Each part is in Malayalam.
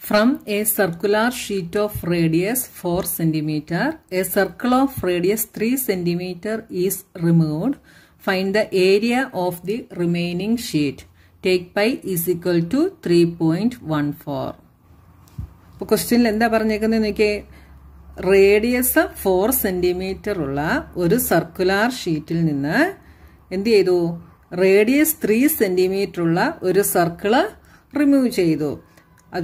From a circular sheet of radius 4 cm, a circle of radius 3 cm is removed. Find the area of the remaining sheet. Take pi is equal to 3.14. ഇപ്പോൾ ക്വസ്റ്റ്യനിൽ എന്താ പറഞ്ഞേക്കുന്നത് നോക്കിയേ റേഡിയസ് ഫോർ സെൻറ്റിമീറ്റർ ഉള്ള ഒരു സർക്കുലാർ ഷീറ്റിൽ നിന്ന് എന്ത് ചെയ്തു റേഡിയസ് ത്രീ ഉള്ള ഒരു സർക്കിള് റിമൂവ് ചെയ്തു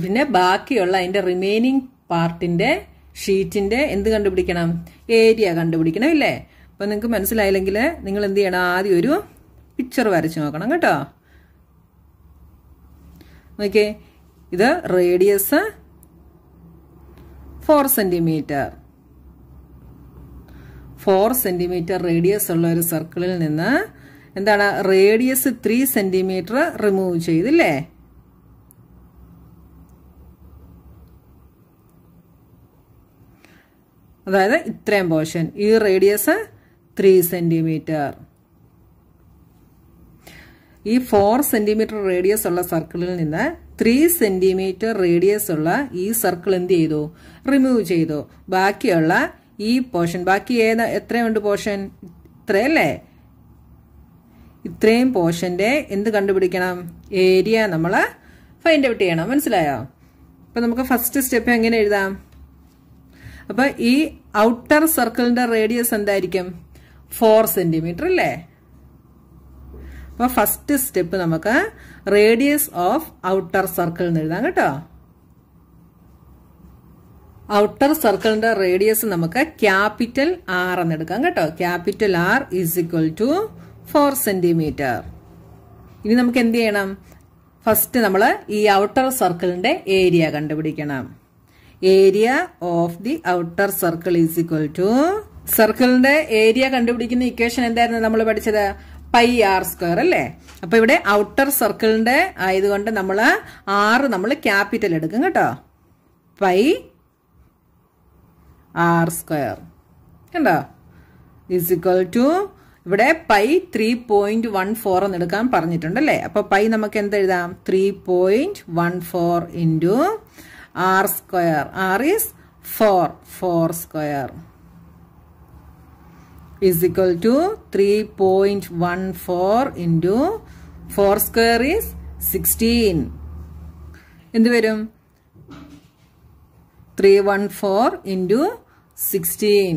പിന്നെ ബാക്കിയുള്ള അതിൻ്റെ റിമൈനിങ് പാർട്ടിൻ്റെ ഷീറ്റിൻ്റെ എന്ത് കണ്ടുപിടിക്കണം ഏരിയ കണ്ടുപിടിക്കണം ഇല്ലേ അപ്പോൾ നിങ്ങൾക്ക് മനസ്സിലായില്ലെങ്കിൽ നിങ്ങൾ എന്ത് ചെയ്യണം ആദ്യം ഒരു പിക്ചർ വരച്ച് നോക്കണം കേട്ടോ നോക്കിയേ ഇത് radius four centimetre four centimetre radius ഉള്ള ഒരു സർക്കിളിൽ നിന്ന് എന്താണ് റേഡിയസ് ത്രീ സെന്റിമീറ്റർ റിമൂവ് ചെയ്തില്ലേ അതായത് ഇത്രയും പോർഷൻ ഈ റേഡിയസ് ത്രീ സെന്റിമീറ്റർ ഈ ഫോർ സെന്റിമീറ്റർ റേഡിയസ് ഉള്ള സർക്കിളിൽ നിന്ന് ത്രീ സെന്റിമീറ്റർ റേഡിയസ് ഉള്ള ഈ സർക്കിൾ എന്ത് ചെയ്തു റിമൂവ് ചെയ്തു ബാക്കിയുള്ള ഈ പോർഷൻ ബാക്കി ഏതാ എത്രയുണ്ട് പോർഷൻ ഇത്രയല്ലേ ഇത്രയും പോർഷൻ്റെ എന്ത് കണ്ടുപിടിക്കണം ഏരിയ നമ്മൾ ഫൈൻഡ് ഔട്ട് ചെയ്യണം മനസ്സിലായോ അപ്പം നമുക്ക് ഫസ്റ്റ് സ്റ്റെപ്പ് എങ്ങനെ എഴുതാം അപ്പം ഈ ഔട്ടർ സർക്കിളിൻ്റെ റേഡിയസ് എന്തായിരിക്കും ഫോർ സെൻറ്റിമീറ്റർ അല്ലേ അപ്പോൾ ഫസ്റ്റ് സ്റ്റെപ്പ് നമുക്ക് റേഡിയസ് ഓഫ് ഔട്ടർ സർക്കിൾ എന്ന് എഴുതാം കേട്ടോ ഔട്ടർ സർക്കിളിന്റെ റേഡിയസ് നമുക്ക് ക്യാപിറ്റൽ ആർ എന്ന് എടുക്കാം കേട്ടോ capital R is equal to four centimetre ഇനി നമുക്ക് എന്ത് ചെയ്യണം ഫസ്റ്റ് നമ്മൾ ഈ ഔട്ടർ സർക്കിളിന്റെ ഏരിയ കണ്ടുപിടിക്കണം area of the outer circle is equal to സർക്കിളിന്റെ ഏരിയ കണ്ടുപിടിക്കുന്ന ഇക്വേഷൻ എന്തായിരുന്നു നമ്മൾ പഠിച്ചത് പൈ ആർ സ്ക്വയർ അല്ലേ അപ്പൊ ഇവിടെ ഔട്ടർ സർക്കിളിന്റെ ആയതുകൊണ്ട് നമ്മൾ ആറ് നമ്മൾ ക്യാപിറ്റൽ എടുക്കും കേട്ടോ പൈ ആർ സ്ക്വയർ കണ്ടോ ഈസ് ഇക്വൽ ടു ഇവിടെ pi three point one four എന്ന് എടുക്കാൻ പറഞ്ഞിട്ടുണ്ട് അല്ലെ അപ്പൊ പൈ നമുക്ക് എന്തെഴുതാം three point one four into R square R is four four square is equal to three point one four into four square is sixteen എന്ത് വരും three one four into sixteen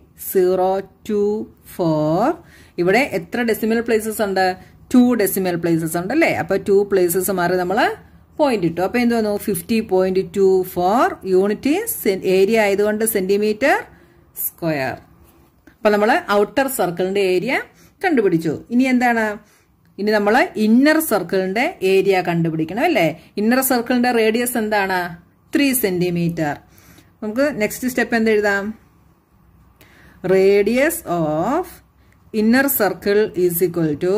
zero two four ഇവിടെ എത്ര ഡെസിമൽ പ്ലേസസ് ഉണ്ട് ടു ഡെസിമൽ പ്ലേസസ് ഉണ്ട് അല്ലേ അപ്പോൾ ടു പ്ലേസസ് മാറി നമ്മൾ പോയിന്റ് ഇട്ടു അപ്പോൾ എന്ത് വന്നു fifty point two four unit area ആയതുകൊണ്ട് സെന്റിമീറ്റർ സ്ക്വയർ അപ്പോൾ നമ്മൾ ഔട്ടർ സർക്കിളിന്റെ ഏരിയ കണ്ടുപിടിച്ചു ഇനി എന്താണ് ഇനി നമ്മൾ ഇന്നർ സർക്കിളിന്റെ ഏരിയ കണ്ടുപിടിക്കണം അല്ലേ ഇന്നർ സർക്കിളിന്റെ റേഡിയസ് എന്താണ് ത്രീ സെന്റിമീറ്റർ നമുക്ക് നെക്സ്റ്റ് സ്റ്റെപ്പ് എന്ത് എഴുതാം radius of inner circle is equal to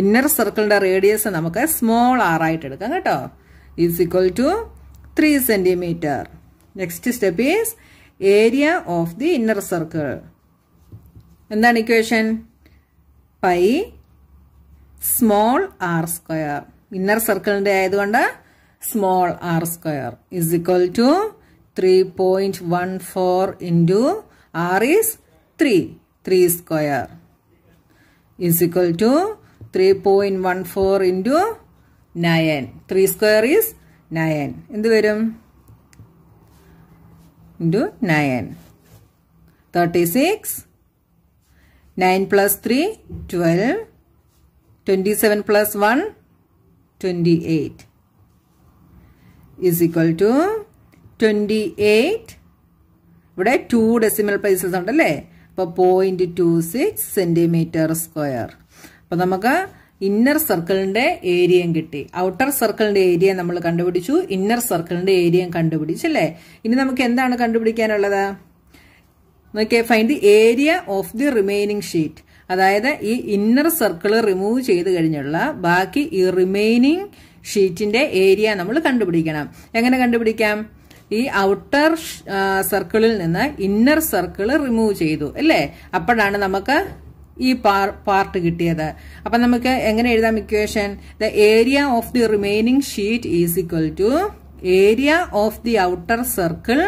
inner സർക്കിളിന്റെ റേഡിയസ് നമുക്ക് സ്മോൾ ആർ ആയിട്ട് എടുക്കാം കേട്ടോ is equal to three centimetre next step is area of the inner circle എന്താണ് equation pi small R square inner സർക്കിളിന്റെ ആയതുകൊണ്ട് small R square is equal to three point one four into R is 3. 3 square is equal to 3.14 into 9. 3 square is 9. into 9. 36. 9 plus 3, 12. 27 plus 1, 28. Is equal to 28 ഇവിടെ ടു ഡെസിമൽ പ്ലേസസ് ഉണ്ടല്ലേ അപ്പോൾ point two six centimetre square അപ്പോൾ നമുക്ക് ഇന്നർ സർക്കിളിന്റെ ഏരിയയും കിട്ടി ഔട്ടർ സർക്കിളിന്റെ ഏരിയ നമ്മൾ കണ്ടുപിടിച്ചു ഇന്നർ സർക്കിളിന്റെ ഏരിയയും കണ്ടുപിടിച്ചു അല്ലേ ഇനി നമുക്ക് എന്താണ് കണ്ടുപിടിക്കാനുള്ളത് നോക്കിയാൽ find the area of the remaining sheet അതായത് ഈ ഇന്നർ സർക്കിൾ റിമൂവ് ചെയ്ത് കഴിഞ്ഞുള്ള ബാക്കി ഈ റിമൈനിങ് ഷീറ്റിന്റെ ഏരിയ നമ്മൾ കണ്ടുപിടിക്കണം എങ്ങനെ കണ്ടുപിടിക്കാം ഈ ഔട്ടർ സർക്കിളിൽ നിന്ന് ഇന്നർ സർക്കിൾ റിമൂവ് ചെയ്തു അല്ലേ അപ്പോഴാണ് നമുക്ക് ഈ പാർട്ട് കിട്ടിയത് അപ്പൊ നമുക്ക് എങ്ങനെ എഴുതാം equation the area of the remaining sheet is equal to area of the outer circle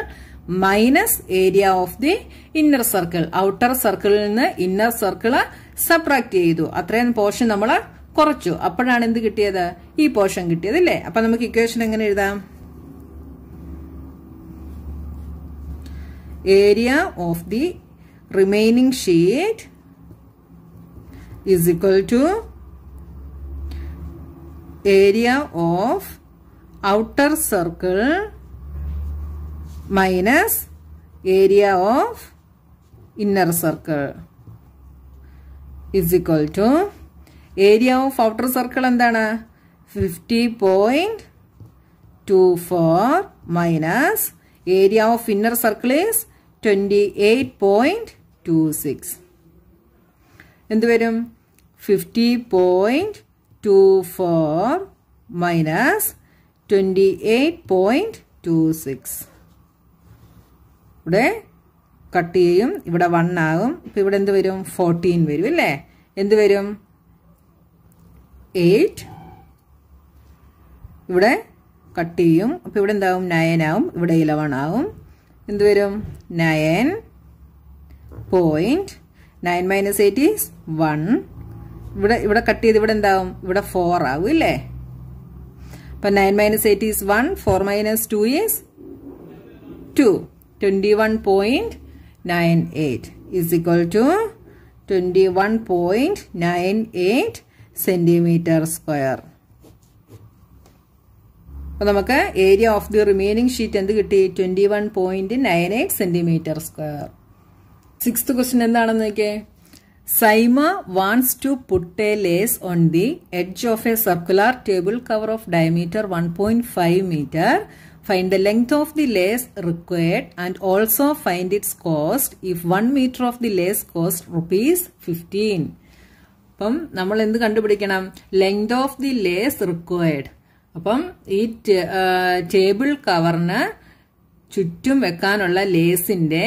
minus area of the inner circle outer സർക്കിളിൽ നിന്ന് ഇന്നർ സർക്കിൾ സപ്രാക്ട് ചെയ്തു അത്രയും പോർഷൻ നമ്മൾ കുറച്ചു അപ്പോഴാണ് എന്ത് കിട്ടിയത് ഈ പോർഷൻ കിട്ടിയത് അല്ലേ അപ്പൊ നമുക്ക് ഇക്വേഷൻ എങ്ങനെ എഴുതാം area of the remaining sheet is equal to area of outer circle minus area of inner circle is equal to area of outer circle and then point two four minus area of inner circle is twenty eight point two six എന്ത് fifty point two four minus twenty eight point two six ഇവിടെ കട്ട് ചെയ്യും ഇവിടെ വൺ ആകും ഇപ്പം ഇവിടെ എന്ത് വരും ഫോർട്ടീൻ വരും അല്ലേ എന്ത് വരും എയ്റ്റ് ഇവിടെ കട്ട് ചെയ്യും അപ്പം ഇവിടെ എന്താവും നയൻ ആവും ഇവിടെ ഇലവൺ ആവും എന്ത് വരും nine point nine minus eight is one ഇവിടെ ഇവിടെ കട്ട് ചെയ്ത് ഇവിടെ എന്താവും ഇവിടെ ഫോർ ആവും ഇല്ലേ അപ്പൊ nine minus eight is one four minus two is two twenty one point nine eight is equal to twenty one point nine eight centimetre square അപ്പോൾ നമുക്ക് area of the remaining sheet എന്ത് കിട്ടി twenty one point nine eight centimetre square sixth question എന്താണെന്ന് നോക്കിയേ Seema wants to put a lace on the edge of a circular table cover of diameter one point five metre find the length of the lace required and also find its cost if one metre of the lace cost rupees fifteen അപ്പം നമ്മൾ എന്ത് കണ്ടുപിടിക്കണം length of the lace required അപ്പം ഈ ടേബിൾ കവറിന് ചുറ്റും വെക്കാനുള്ള ലേസിന്റെ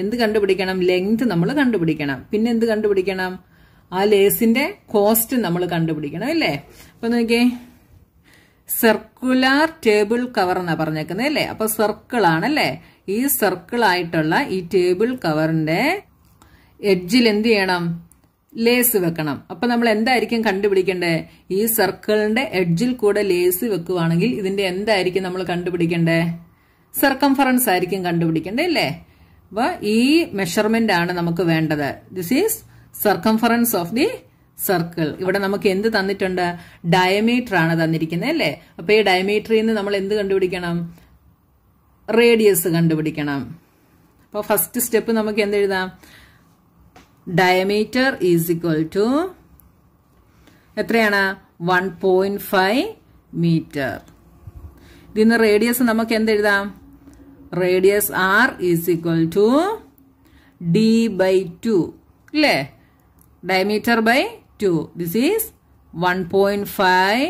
എന്ത് കണ്ടുപിടിക്കണം ലെങ്ത് നമ്മൾ കണ്ടുപിടിക്കണം പിന്നെ എന്ത് കണ്ടുപിടിക്കണം ആ ലേസിന്റെ കോസ്റ്റ് നമ്മൾ കണ്ടുപിടിക്കണം അല്ലേ അപ്പൊ നോക്കിയേ സർക്കുലാർ ടേബിൾ കവർ എന്നാ പറഞ്ഞേക്കുന്നത് അല്ലേ അപ്പൊ സർക്കിൾ ആണല്ലേ ഈ സർക്കിൾ ആയിട്ടുള്ള ഈ ടേബിൾ കവറിന്റെ എഡ്ജിൽ എന്ത് ചെയ്യണം ലേസ് വെക്കണം അപ്പൊ നമ്മൾ എന്തായിരിക്കും കണ്ടുപിടിക്കേണ്ടേ ഈ സർക്കിളിന്റെ എഡ്ജിൽ കൂടെ ലേസ് വെക്കുവാണെങ്കിൽ ഇതിന്റെ എന്തായിരിക്കും നമ്മൾ കണ്ടുപിടിക്കേണ്ടേ സർക്കംഫറൻസ് ആയിരിക്കും കണ്ടുപിടിക്കേണ്ടേ അല്ലേ അപ്പൊ ഈ മെഷർമെന്റ് ആണ് നമുക്ക് വേണ്ടത് this is circumference of the circle ഇവിടെ നമുക്ക് എന്ത് തന്നിട്ടുണ്ട് ഡയമീറ്റർ ആണ് തന്നിരിക്കുന്നത് അല്ലേ അപ്പൊ ഈ ഡയമീറ്ററിൽ നിന്ന് നമ്മൾ എന്ത് കണ്ടുപിടിക്കണം റേഡിയസ് കണ്ടുപിടിക്കണം അപ്പോൾ ഫസ്റ്റ് സ്റ്റെപ്പ് നമുക്ക് എഴുതാം ഡയമീറ്റർ ഈസ് ഇക്വൽ ടു എത്രയാണ് വൺ പോയിന്റ് ഫൈവ് മീറ്റർ ഇതിന് റേഡിയസ് നമുക്ക് എന്തെഴുതാം radius R is equal to D by two അല്ലേ diameter by two this is one point five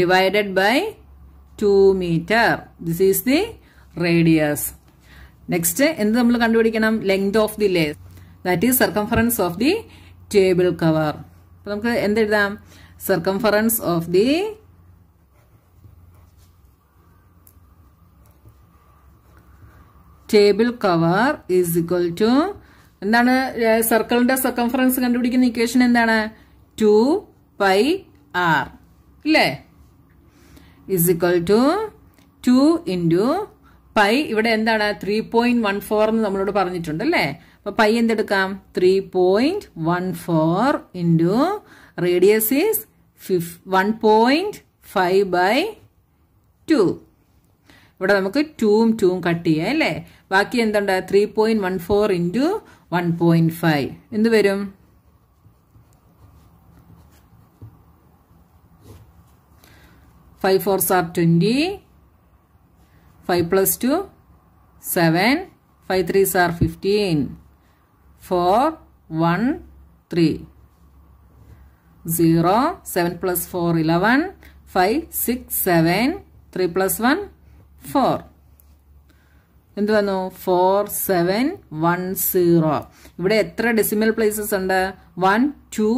divided by two metre this is the radius next എന്ത് നമ്മൾ കണ്ടുപിടിക്കണം length of the lace that is circumference of the table cover അപ്പൊ നമുക്ക് എന്തെഴുതാം circumference of the table cover is equal to എന്താണ് സർക്കിളിന്റെ സർക്കംഫറൻസ് കണ്ടുപിടിക്കുന്ന ഇക്വേഷൻ എന്താണ് ടു പൈ ആർ ഇല്ലേ is equal to two into pi ഇവിടെ എന്താണ് ത്രീ പോയിന്റ് വൺ ഫോർ എന്ന് നമ്മളോട് പറഞ്ഞിട്ടുണ്ട് അല്ലേ അപ്പോൾ പൈ എന്തെടുക്കാം three point one four into radius is fif one point five by two ഇവിടെ നമുക്ക് ടൂവും ടൂവും കട്ട് ചെയ്യാം അല്ലേ ബാക്കി എന്തുണ്ട് three point one four into one point five എന്ത് വരും five four sir twenty five plus two seven five three sir fifteen four one three zero seven plus four eleven five six seven three plus one four എന്ത് വന്നു ഫോർ സെവൻ വൺ സീറോ ഇവിടെ എത്ര ഡെസിമൽ പ്ലേസസ് ഉണ്ട് one two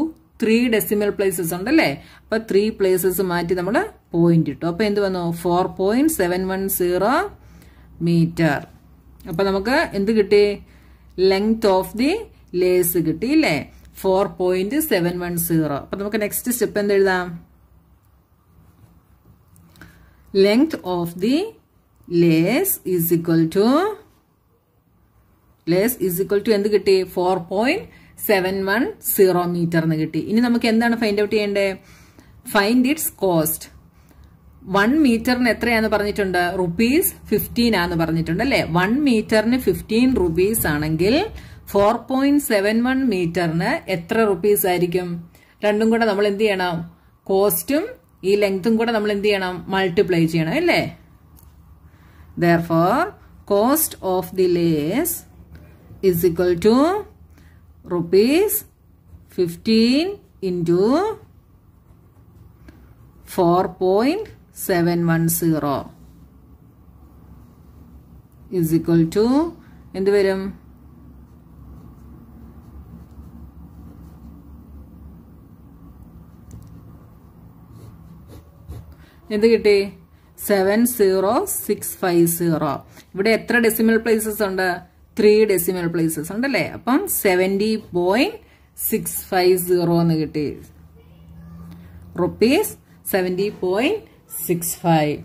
three decimal places ഉണ്ട് അല്ലേ അപ്പൊ ത്രീ പ്ലേസസ് മാറ്റി നമ്മൾ പോയിന്റ് ഇട്ടു അപ്പൊ എന്ത് വന്നു four point seven one zero metre അപ്പൊ നമുക്ക് എന്ത് കിട്ടി ലെങ്ത് ഓഫ് ദി ലേസ് കിട്ടി അല്ലെ four point seven one zero അപ്പൊ നമുക്ക് നെക്സ്റ്റ് സ്റ്റെപ്പ് എന്തെഴുതാം length of the lace is equal to lace is equal to എന്ത് കിട്ടി four point seven one zero metre എന്ന് കിട്ടി ഇനി നമുക്ക് എന്താണ് ഫൈൻഡ് ഔട്ട് ചെയ്യേണ്ടത് ഫൈൻഡ് ഇറ്റ്സ് കോസ്റ്റ് വൺ മീറ്ററിന് എത്രയാന്ന് പറഞ്ഞിട്ടുണ്ട് റുപ്പീസ് ഫിഫ്റ്റീൻ ആന്ന് പറഞ്ഞിട്ടുണ്ട് അല്ലെ വൺ മീറ്ററിന് ഫിഫ്റ്റീൻ റുപ്പീസ് ആണെങ്കിൽ ഫോർ പോയിന്റ് സെവൻ വൺ മീറ്ററിന് എത്ര റുപ്പീസ് ആയിരിക്കും രണ്ടും കൂടെ നമ്മൾ എന്ത് ചെയ്യണം കോസ്റ്റും ഈ ലെങ്തും കൂടെ നമ്മൾ എന്ത് ചെയ്യണം മൾട്ടിപ്ലൈ ചെയ്യണം അല്ലേ for cost of the lace is equal to rupees fifteen into four point seven one zero is equal to എന്ത് വരും എന്ത് കിട്ടി seven zero six five zero ഇവിടെ എത്ര ഡെസിമൽ പ്ലേസസ് ഉണ്ട് ത്രീ ഡെസിമൽ പ്ലേസസ് ഉണ്ടല്ലേ അപ്പം seventy point six five zero എന്ന് കിട്ടി റുപ്പീസ് സെവൻറ്റി പോയിന്റ് 6 5